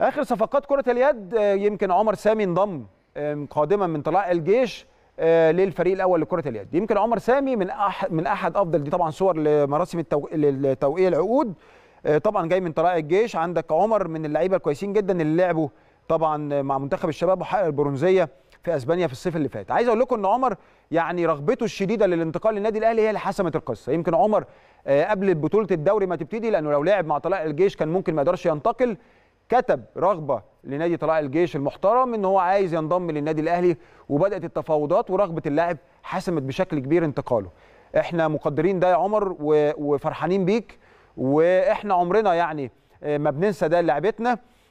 اخر صفقات كره اليد آه، يمكن عمر سامي انضم آه، قادما من طلائع الجيش آه، للفريق الاول لكره اليد يمكن عمر سامي من احد من احد افضل دي طبعا صور لمراسم التو... العقود طبعا جاي من طلائع الجيش عندك عمر من اللعيبه الكويسين جدا اللي لعبوا طبعا مع منتخب الشباب وحقق البرونزيه في اسبانيا في الصيف اللي فات عايز اقول لكم ان عمر يعني رغبته الشديده للانتقال للنادي الاهلي هي اللي حسمت القصه يمكن عمر قبل بطوله الدوري ما تبتدي لانه لو لعب مع طلائع الجيش كان ممكن ما يقدرش ينتقل كتب رغبه لنادي طلائع الجيش المحترم ان هو عايز ينضم للنادي الاهلي وبدات التفاوضات ورغبه اللاعب حسمت بشكل كبير انتقاله احنا مقدرين ده يا عمر وفرحانين بيك واحنا عمرنا يعني آه، ما بننسى ده لعبتنا